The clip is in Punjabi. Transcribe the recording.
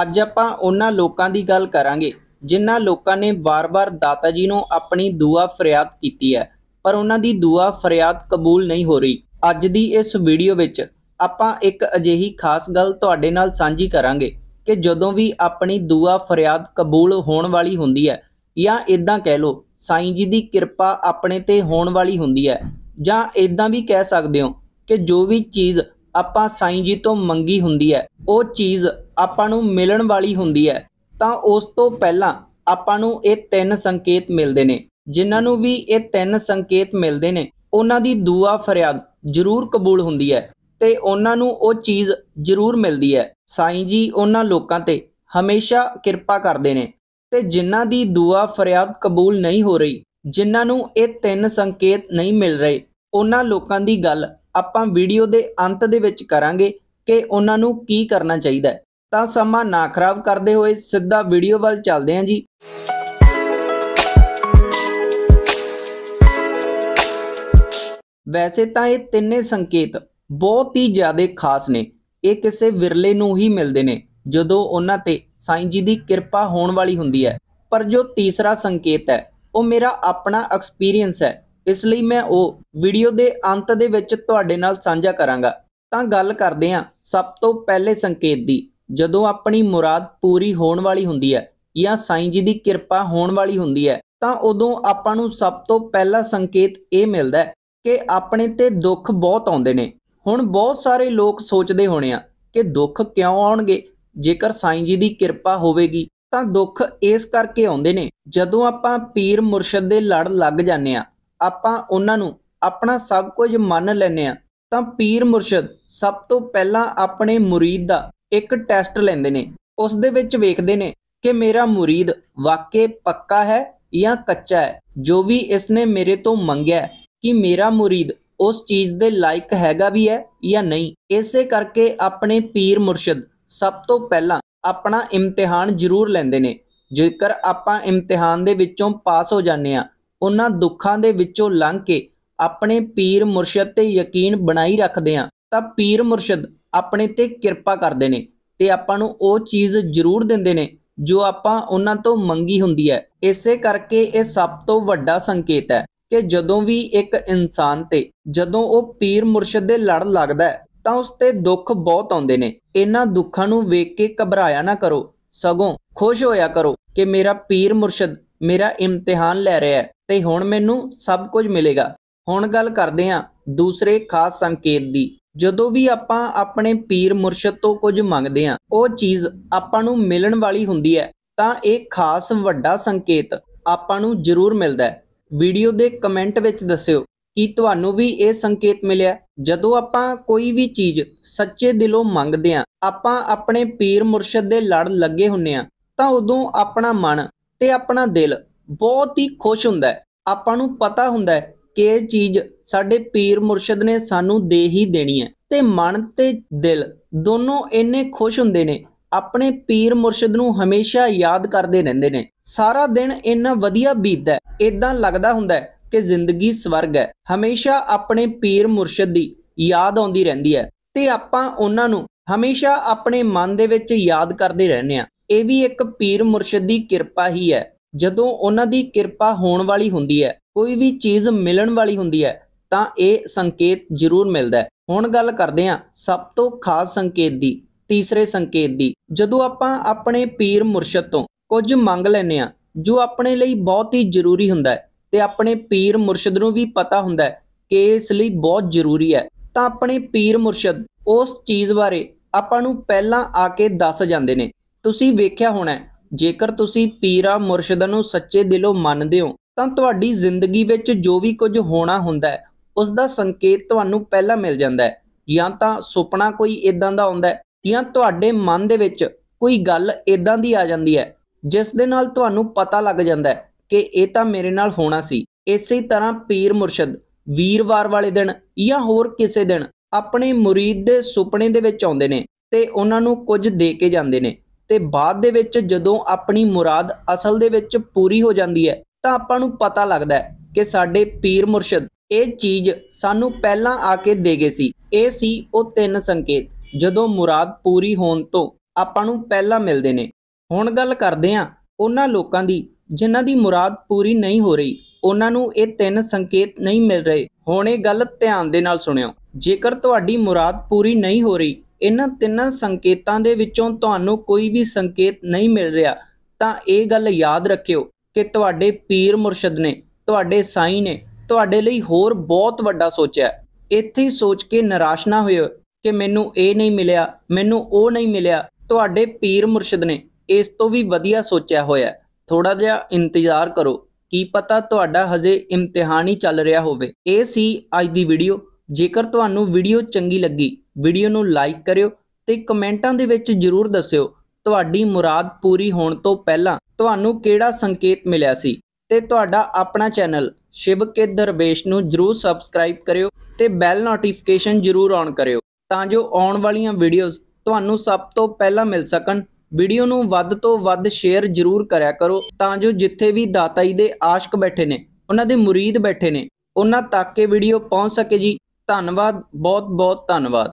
ਅੱਜ ਆਪਾਂ ਉਹਨਾਂ ਲੋਕਾਂ ਦੀ ਗੱਲ ਕਰਾਂਗੇ ਜਿਨ੍ਹਾਂ ਲੋਕਾਂ ਨੇ ਵਾਰ-ਵਾਰ ਦਾਤਾ ਜੀ ਨੂੰ ਆਪਣੀ ਦੁਆ ਫਰਿਆਦ ਕੀਤੀ ਹੈ ਪਰ ਉਹਨਾਂ ਦੀ ਦੁਆ ਫਰਿਆਦ ਕਬੂਲ ਨਹੀਂ ਹੋ ਰਹੀ ਅੱਜ ਦੀ ਇਸ ਵੀਡੀਓ ਵਿੱਚ ਆਪਾਂ ਇੱਕ ਅਜਿਹੀ ਖਾਸ ਗੱਲ ਤੁਹਾਡੇ ਨਾਲ ਸਾਂਝੀ ਕਰਾਂਗੇ ਕਿ ਜਦੋਂ ਵੀ ਆਪਣੀ ਦੁਆ ਫਰਿਆਦ ਕਬੂਲ ਹੋਣ ਵਾਲੀ ਹੁੰਦੀ ਹੈ ਜਾਂ ਇਦਾਂ ਕਹਿ ਲਓ ਸਾਈਂ ਜੀ ਦੀ ਕਿਰਪਾ ਆਪਣੇ ਤੇ ਹੋਣ ਵਾਲੀ ਹੁੰਦੀ ਹੈ ਜਾਂ ਇਦਾਂ ਵੀ ਕਹਿ ਸਕਦੇ ਹੋ ਕਿ ਜੋ ਵੀ ਚੀਜ਼ ਆਪਾਂ ਸਾਈਂ ਜੀ ਤੋਂ ਮੰਗੀ ਹੁੰਦੀ ਹੈ ਉਹ ਚੀਜ਼ ਆਪਾਂ ਨੂੰ ਮਿਲਣ ਵਾਲੀ ਹੁੰਦੀ ਹੈ ਤਾਂ ਉਸ ਤੋਂ ਪਹਿਲਾਂ ਆਪਾਂ ਨੂੰ ਇਹ ਤਿੰਨ ਸੰਕੇਤ ਮਿਲਦੇ ਨੇ ਜਿਨ੍ਹਾਂ ਨੂੰ ਵੀ ਇਹ ਤਿੰਨ ਸੰਕੇਤ ਮਿਲਦੇ ਨੇ ਉਹਨਾਂ ਦੀ ਦੁਆ ਫਰਿਆਦ ਜ਼ਰੂਰ ਕਬੂਲ ਹੁੰਦੀ ਹੈ ਤੇ ਉਹਨਾਂ ਨੂੰ ਉਹ ਚੀਜ਼ ਜ਼ਰੂਰ ਮਿਲਦੀ ਹੈ ਸਾਈਂ ਜੀ ਉਹਨਾਂ ਲੋਕਾਂ ਤੇ ਹਮੇਸ਼ਾ ਕਿਰਪਾ ਕਰਦੇ ਨੇ ਤੇ ਜਿਨ੍ਹਾਂ ਦੀ ਦੁਆ ਫਰਿਆਦ ਕਬੂਲ ਨਹੀਂ ਹੋ ਰਹੀ ਜਿਨ੍ਹਾਂ ਨੂੰ ਇਹ ਤਿੰਨ ਸੰਕੇਤ ਨਹੀਂ ਮਿਲ ਰਹੇ ਉਹਨਾਂ ਲੋਕਾਂ ਦੀ ਗੱਲ ਆਪਾਂ ਵੀਡੀਓ ਦੇ ਅੰਤ ਦੇ ਵਿੱਚ ਕਰਾਂਗੇ ਕਿ ਉਹਨਾਂ ਨੂੰ ਕੀ ਕਰਨਾ ਚਾਹੀਦਾ ਹੈ ਤਾਂ ਸਮਾਂ ਨਾ ਖਰਾਬ ਕਰਦੇ ਹੋਏ ਸਿੱਧਾ ਵੀਡੀਓ ਵੱਲ ਚੱਲਦੇ ਹਾਂ ਜੀ ਵੈਸੇ ਤਾਂ ਇਹ ਤਿੰਨੇ ਸੰਕੇਤ ਬਹੁਤ ਹੀ ਜ਼ਿਆਦਾ ਖਾਸ ਨੇ ਇਹ ਕਿਸੇ ਵਿਰਲੇ ਨੂੰ ਹੀ ਮਿਲਦੇ ਨੇ ਜਦੋਂ ਉਹਨਾਂ ਤੇ ਸਾਈਂ ਜੀ ਦੀ ਕਿਰਪਾ ਹੋਣ ਵਾਲੀ ਹੁੰਦੀ ਹੈ ਪਰ ਜੋ ਤੀਸਰਾ ਸੰਕੇਤ ਹੈ ਉਹ ਮੇਰਾ ਆਪਣਾ ਐਕਸਪੀਰੀਅੰਸ ਹੈ ਇਸ ਲਈ ਮੈਂ ਉਹ ਵੀਡੀਓ ਦੇ ਅੰਤ ਦੇ ਵਿੱਚ ਤੁਹਾਡੇ ਨਾਲ ਸਾਂਝਾ ਕਰਾਂਗਾ ਤਾਂ ਗੱਲ ਕਰਦੇ ਹਾਂ ਸਭ ਤੋਂ ਪਹਿਲੇ ਸੰਕੇਤ ਦੀ ਜਦੋਂ ਆਪਣੀ ਮੁਰਾਦ ਪੂਰੀ ਹੋਣ ਵਾਲੀ ਹੁੰਦੀ ਹੈ ਜਾਂ ਸਾਈਂ ਜੀ ਦੀ ਕਿਰਪਾ ਹੋਣ ਵਾਲੀ ਹੁੰਦੀ ਹੈ ਤਾਂ ਉਦੋਂ ਆਪਾਂ ਨੂੰ ਸਭ ਤੋਂ ਪਹਿਲਾ ਸੰਕੇਤ ਇਹ ਮਿਲਦਾ ਹੈ ਕਿ ਆਪਣੇ ਤੇ ਦੁੱਖ ਬਹੁਤ ਆਉਂਦੇ ਨੇ ਹੁਣ ਬਹੁਤ ਸਾਰੇ ਲੋਕ ਸੋਚਦੇ ਹੋਣੇ ਆ ਕਿ ਦੁੱਖ ਕਿਉਂ ਆਉਣਗੇ ਜੇਕਰ ਸਾਈਂ ਜੀ ਦੀ ਕਿਰਪਾ ਹੋਵੇਗੀ ਤਾਂ ਦੁੱਖ ਇਸ ਕਰਕੇ ਆਉਂਦੇ ਨੇ ਜਦੋਂ ਆਪਾਂ ਪੀਰ ਮੁਰਸ਼ਿਦ ਦੇ ਲੜ ਲੱਗ ਜਾਂਦੇ ਆ ਆਪਾਂ ਉਹਨਾਂ ਨੂੰ ਆਪਣਾ ਸਭ ਕੁਝ ਮੰਨ ਲੈਨੇ ਆ ਤਾਂ ਪੀਰ ਮੁਰਸ਼ਿਦ ਸਭ ਤੋਂ ਪਹਿਲਾਂ ਆਪਣੇ ਮੁਰੀਦ ਦਾ ਇੱਕ ਟੈਸਟ ਲੈਂਦੇ ਨੇ ਉਸ ਦੇ ਵਿੱਚ ਵੇਖਦੇ ਨੇ ਕਿ ਮੇਰਾ ਮੁਰੀਦ ਵਾਕੇ ਪੱਕਾ ਹੈ ਜਾਂ ਕੱਚਾ ਹੈ ਜੋ ਵੀ ਇਸ ਨੇ ਮੇਰੇ ਤੋਂ ਮੰਗਿਆ ਕਿ ਮੇਰਾ ਮੁਰੀਦ ਉਸ ਚੀਜ਼ ਦੇ ਲਾਇਕ ਹੈਗਾ ਵੀ ਹੈ ਜਾਂ ਨਹੀਂ ਇਸੇ ਕਰਕੇ ਆਪਣੇ ਪੀਰ ਮੁਰਸ਼ਿਦ ਸਭ ਤੋਂ ਪਹਿਲਾਂ ਆਪਣਾ ਇਮਤਿਹਾਨ ਜ਼ਰੂਰ ਲੈਂਦੇ ਨੇ ਜੇਕਰ ਆਪਾਂ ਇਮਤਿਹਾਨ ਦੇ ਵਿੱਚੋਂ ਪਾਸ ਹੋ ਜਾਂਦੇ ਆ ਉਹਨਾਂ ਦੁੱਖਾਂ ਦੇ ਵਿੱਚੋਂ ਲੰਘ ਕੇ ਆਪਣੇ ਪੀਰ ਮੁਰਸ਼ਿਦ ਤੇ ਯਕੀਨ ਬਣਾਈ ਰੱਖਦੇ ਆ ਤਾਂ ਪੀਰ ਮੁਰਸ਼ਿਦ ਆਪਣੇ ਤੇ ਕਿਰਪਾ ਕਰਦੇ ਨੇ ਤੇ ਆਪਾਂ ਨੂੰ ਉਹ ਚੀਜ਼ ਜ਼ਰੂਰ ਦਿੰਦੇ ਨੇ ਜੋ ਆਪਾਂ ਉਹਨਾਂ ਤੋਂ ਮੰਗੀ ਹੁੰਦੀ ਹੈ ਇਸੇ ਕਰਕੇ ਇਹ ਸਭ ਤੋਂ ਵੱਡਾ ਸੰਕੇਤ ਹੈ ਕਿ ਜਦੋਂ ਵੀ ਇੱਕ ਇਨਸਾਨ ਤੇ ਜਦੋਂ ਉਹ ਪੀਰ ਮੁਰਸ਼ਿਦ ਦੇ ਲੜ ਲੱਗਦਾ ਹੈ ਤਾਂ ਉਸ ਤੇ ਦੁੱਖ ਬਹੁਤ ਆਉਂਦੇ ਨੇ ਇਹਨਾਂ ਦੁੱਖਾਂ ਨੂੰ ਵੇਖ ਕੇ ਘਬਰਾਇਆ ਨਾ ਕਰੋ ਸਗੋਂ ਖੁਸ਼ ਹੋਇਆ ਕਰੋ ਕਿ ਮੇਰਾ ਪੀਰ ਮੁਰਸ਼ਿਦ ਮੇਰਾ ਇਮਤਿਹਾਨ ਲੈ ਰਿਹਾ ਹੈ ਤੇ ਹੁਣ ਮੈਨੂੰ ਸਭ ਕੁਝ ਮਿਲੇਗਾ ਹੁਣ ਗੱਲ ਕਰਦੇ ਹਾਂ ਦੂਸਰੇ ਖਾਸ ਸੰਕੇਤ ਦੀ ਜਦੋਂ ਵੀ ਆਪਾਂ ਆਪਣੇ ਪੀਰ ਮੁਰਸ਼ਿਦ ਤੋਂ ਕੁਝ ਮੰਗਦੇ ਆਂ ਉਹ ਚੀਜ਼ ਆਪਾਂ ਨੂੰ ਮਿਲਣ ਵਾਲੀ ਹੁੰਦੀ ਹੈ ਤਾਂ ਇਹ ਖਾਸ ਵੱਡਾ ਸੰਕੇਤ ਆਪਾਂ ਨੂੰ ਜ਼ਰੂਰ ਮਿਲਦਾ ਹੈ ਵੀਡੀਓ ਦੇ ਕਮੈਂਟ ਵਿੱਚ ਦੱਸਿਓ ਕਿ ਤੁਹਾਨੂੰ ਵੀ ਇਹ ਸੰਕੇਤ ਮਿਲਿਆ ਜਦੋਂ ਆਪਾਂ ਕੋਈ ਵੀ ਚੀਜ਼ ਸੱਚੇ ਦਿਲੋਂ ਮੰਗਦੇ ਆਂ ਆਪਾਂ ਆਪਣੇ ਪੀਰ ਮੁਰਸ਼ਿਦ ਦੇ ਲੜ ਲੱਗੇ ਹੁੰਨੇ ਆਂ ਤਾਂ ਉਦੋਂ ਆਪਣਾ ਮਨ ਤੇ ਆਪਣਾ ਦਿਲ ਬਹੁਤ ਹੀ ਖੁਸ਼ ਹੁੰਦਾ ਹੈ ਆਪਾਂ ਨੂੰ ਪਤਾ ਹੁੰਦਾ ਹੈ ਕਿ ਇਹ ਚੀਜ਼ ਸਾਡੇ ਪੀਰ ਮੁਰਸ਼ਿਦ ਨੇ ਸਾਨੂੰ ਦੇ ਹੀ ਦੇਣੀ ਹੈ ਤੇ ਮਨ ਤੇ ਦਿਲ ਦੋਨੋਂ ਇੰਨੇ ਖੁਸ਼ ਹੁੰਦੇ ਨੇ ਆਪਣੇ ਪੀਰ ਮੁਰਸ਼ਿਦ ਨੂੰ ਹਮੇਸ਼ਾ ਯਾਦ ਕਰਦੇ ਰਹਿੰਦੇ ਨੇ ਸਾਰਾ ਦਿਨ ਇੰਨਾ ਵਧੀਆ ਬੀਤਦਾ ਇਦਾਂ ਲੱਗਦਾ ਹੁੰਦਾ ਕਿ ਜ਼ਿੰਦਗੀ ਸਵਰਗ ਹੈ ਹਮੇਸ਼ਾ ਆਪਣੇ ਪੀਰ ਮੁਰਸ਼ਿਦ ਦੀ ਯਾਦ ਆਉਂਦੀ ਰਹਿੰਦੀ ਹੈ ਤੇ ਆਪਾਂ ਉਹਨਾਂ ਨੂੰ ਹਮੇਸ਼ਾ ਆਪਣੇ ਮਨ ਦੇ ਵਿੱਚ ਯਾਦ ਕਰਦੇ ਰਹਿੰਦੇ ਆ ਇਹ ਵੀ ਇੱਕ ਪੀਰ ਮੁਰਸ਼ਿਦ ਦੀ ਕਿਰਪਾ ਹੀ ਹੈ ਜਦੋਂ ਉਹਨਾਂ ਦੀ ਕਿਰਪਾ ਹੋਣ ਵਾਲੀ ਹੁੰਦੀ ਹੈ ਕੋਈ ਵੀ ਚੀਜ਼ ਮਿਲਣ ਵਾਲੀ ਹੁੰਦੀ ਹੈ ਤਾਂ ਇਹ ਸੰਕੇਤ ਜ਼ਰੂਰ ਮਿਲਦਾ ਹੈ ਹੁਣ ਗੱਲ ਕਰਦੇ ਹਾਂ ਸਭ ਤੋਂ ਖਾਸ ਸੰਕੇਤ ਦੀ ਤੀਸਰੇ ਸੰਕੇਤ ਦੀ ਜਦੋਂ ਆਪਾਂ ਆਪਣੇ ਪੀਰ ਮੁਰਸ਼ਦ ਤੋਂ ਕੁਝ ਮੰਗ ਲੈਨੇ ਆ ਜੋ ਆਪਣੇ ਲਈ ਬਹੁਤ ਹੀ ਜ਼ਰੂਰੀ ਹੁੰਦਾ ਹੈ ਤੇ ਆਪਣੇ ਪੀਰ ਮੁਰਸ਼ਦ ਨੂੰ ਵੀ ਪਤਾ ਹੁੰਦਾ ਹੈ ਕਿ ਇਸ ਲਈ ਬਹੁਤ ਜ਼ਰੂਰੀ ਹੈ ਤਾਂ ਆਪਣੇ ਪੀਰ ਮੁਰਸ਼ਦ ਉਸ ਚੀਜ਼ ਬਾਰੇ ਆਪਾਂ ਨੂੰ ਪਹਿਲਾਂ ਆ ਕੇ ਦੱਸ ਜਾਂਦੇ ਨੇ ਤੁਸੀਂ ਵੇਖਿਆ ਹੋਣਾ ਜੇਕਰ ਤੁਸੀਂ ਪੀਰਾ ਮੁਰਸ਼ਦ ਨੂੰ ਸੱਚੇ ਦਿਲੋਂ ਮੰਨਦੇ ਹੋ ਤਾਂ ਤੁਹਾਡੀ ਜ਼ਿੰਦਗੀ ਵਿੱਚ ਜੋ ਵੀ ਕੁਝ ਹੋਣਾ ਹੁੰਦਾ ਉਸ ਦਾ ਸੰਕੇਤ ਤੁਹਾਨੂੰ ਪਹਿਲਾਂ ਮਿਲ ਜਾਂਦਾ ਹੈ ਜਾਂ ਤਾਂ ਸੁਪਨਾ ਕੋਈ ਇਦਾਂ ਦਾ ਹੁੰਦਾ ਹੈ ਜਾਂ ਤੁਹਾਡੇ ਮਨ ਦੇ ਵਿੱਚ ਕੋਈ ਗੱਲ ਇਦਾਂ ਦੀ ਆ ਜਾਂਦੀ ਹੈ ਜਿਸ ਦੇ ਨਾਲ ਤੁਹਾਨੂੰ ਪਤਾ ਲੱਗ ਜਾਂਦਾ ਹੈ ਕਿ ਇਹ ਤਾਂ ਮੇਰੇ ਨਾਲ ਹੋਣਾ ਸੀ ਇਸੇ ਤਰ੍ਹਾਂ ਪੀਰ ਮੁਰਸ਼ਦ ਵੀਰਵਾਰ ਵਾਲੇ ਦਿਨ ਜਾਂ ਹੋਰ ਕਿਸੇ ਦਿਨ ਆਪਣੇ ਮੁਰੀਦ ਦੇ ਸੁਪਨੇ ਦੇ ਵਿੱਚ ਆਉਂਦੇ ਨੇ ਤੇ ਉਹਨਾਂ ਨੂੰ ਕੁਝ ਦੇ ਕੇ ਜਾਂਦੇ ਨੇ ਤੇ ਬਾਅਦ ਦੇ ਵਿੱਚ ਜਦੋਂ ਆਪਣੀ ਮੁਰਾਦ ਅਸਲ ਦੇ ਵਿੱਚ ਪੂਰੀ ਹੋ ਜਾਂਦੀ ਹੈ ਤਾਂ ਆਪਾਂ ਨੂੰ ਪਤਾ ਲੱਗਦਾ ਹੈ ਕਿ ਸਾਡੇ ਪੀਰ ਮੁਰਸ਼ਿਦ ਇਹ ਚੀਜ਼ ਸਾਨੂੰ ਪਹਿਲਾਂ ਆ ਕੇ ਦੇ ਗਏ ਸੀ ਇਹ ਸੀ ਉਹ ਤਿੰਨ ਸੰਕੇਤ ਜਦੋਂ ਮੁਰਾਦ ਪੂਰੀ ਹੋਣ ਤੋਂ ਆਪਾਂ ਨੂੰ ਪਹਿਲਾਂ ਮਿਲਦੇ ਨੇ ਹੁਣ ਗੱਲ ਕਰਦੇ ਆ ਉਹਨਾਂ ਲੋਕਾਂ ਦੀ ਜਿਨ੍ਹਾਂ ਦੀ ਮੁਰਾਦ ਪੂਰੀ ਨਹੀਂ ਹੋ ਰਹੀ ਉਹਨਾਂ ਨੂੰ ਇਹ ਤਿੰਨ ਸੰਕੇਤ ਨਹੀਂ ਮਿਲ ਰਹੇ ਹੁਣ ਇਹ ਗੱਲ ਧਿਆਨ ਦੇ ਨਾਲ ਸੁਣਿਓ ਜੇਕਰ ਤੁਹਾਡੀ ਮੁਰਾਦ ਪੂਰੀ ਨਹੀਂ ਹੋ ਰਹੀ ਇਹਨਾਂ ਤਿੰਨਾਂ ਸੰਕੇਤਾਂ ਦੇ ਵਿੱਚੋਂ ਤੁਹਾਨੂੰ ਕੋਈ ਵੀ ਸੰਕੇਤ ਨਹੀਂ ਮਿਲ ਰਿਹਾ ਤਾਂ ਇਹ ਗੱਲ ਯਾਦ ਰੱਖਿਓ ਕਿ ਤੁਹਾਡੇ ਪੀਰ ਮੁਰਸ਼ਦ ਨੇ ਤੁਹਾਡੇ ਸਾਈਂ ਨੇ ਤੁਹਾਡੇ ਲਈ ਹੋਰ ਬਹੁਤ ਵੱਡਾ ਸੋਚਿਆ ਇੱਥੇ ਹੀ ਸੋਚ ਕੇ ਨਿਰਾਸ਼ ਨਾ ਹੋਇਓ ਕਿ ਮੈਨੂੰ ਇਹ ਨਹੀਂ ਮਿਲਿਆ ਮੈਨੂੰ ਉਹ ਨਹੀਂ ਮਿਲਿਆ ਤੁਹਾਡੇ ਪੀਰ ਮੁਰਸ਼ਦ ਨੇ ਇਸ ਤੋਂ ਵੀ ਵਧੀਆ ਸੋਚਿਆ ਹੋਇਆ ਥੋੜਾ ਜਿਹਾ ਇੰਤਜ਼ਾਰ ਕਰੋ ਕੀ ਪਤਾ ਤੁਹਾਡਾ ਹਜੇ ਇਮਤਿਹਾਨ ਹੀ ਚੱਲ ਰਿਹਾ ਹੋਵੇ ਇਹ ਸੀ ਅੱਜ ਦੀ ਵੀਡੀਓ ਜੇਕਰ ਤੁਹਾਨੂੰ ਵੀਡੀਓ ਚੰਗੀ ਲੱਗੀ ਵੀਡੀਓ ਨੂੰ ਲਾਈਕ ਕਰਿਓ ਤੇ ਕਮੈਂਟਾਂ ਦੇ ਵਿੱਚ ਜਰੂਰ ਦੱਸਿਓ ਤੁਹਾਡੀ ਮੁਰਾਦ ਪੂਰੀ ਹੋਣ ਤੋਂ ਪਹਿਲਾਂ ਤੁਹਾਨੂੰ ਕਿਹੜਾ ਸੰਕੇਤ ਮਿਲਿਆ ਸੀ ਤੇ ਤੁਹਾਡਾ ਆਪਣਾ ਚੈਨਲ ਸ਼ਿਵ ਕੇ ਦਰਵੇਸ਼ ਨੂੰ ਜਰੂਰ ਸਬਸਕ੍ਰਾਈਬ ਕਰਿਓ ਤੇ ਬੈਲ ਨੋਟੀਫਿਕੇਸ਼ਨ ਜਰੂਰ ਔਨ ਕਰਿਓ ਤਾਂ ਜੋ ਆਉਣ ਵਾਲੀਆਂ ਵੀਡੀਓਜ਼ ਤੁਹਾਨੂੰ ਸਭ ਤੋਂ ਪਹਿਲਾਂ ਮਿਲ ਸਕਣ ਵੀਡੀਓ ਨੂੰ ਵੱਧ ਤੋਂ ਵੱਧ ਸ਼ੇਅਰ ਜਰੂਰ ਕਰਿਆ ਕਰੋ ਤਾਂ ਜੋ ਜਿੱਥੇ ਵੀ ਦਾਤਾਈ ਦੇ ਆਸ਼ਕ ਬੈਠੇ ਨੇ ਉਹਨਾਂ ਦੇ ਮੁਰੀਦ ਬੈਠੇ ਨੇ ਉਹਨਾਂ ਤੱਕ ਇਹ ਵੀਡੀਓ ਪਹੁੰਚ ਸਕੇ ਜੀ ਧੰਨਵਾਦ ਬਹੁਤ ਬਹੁਤ ਧੰਨਵਾਦ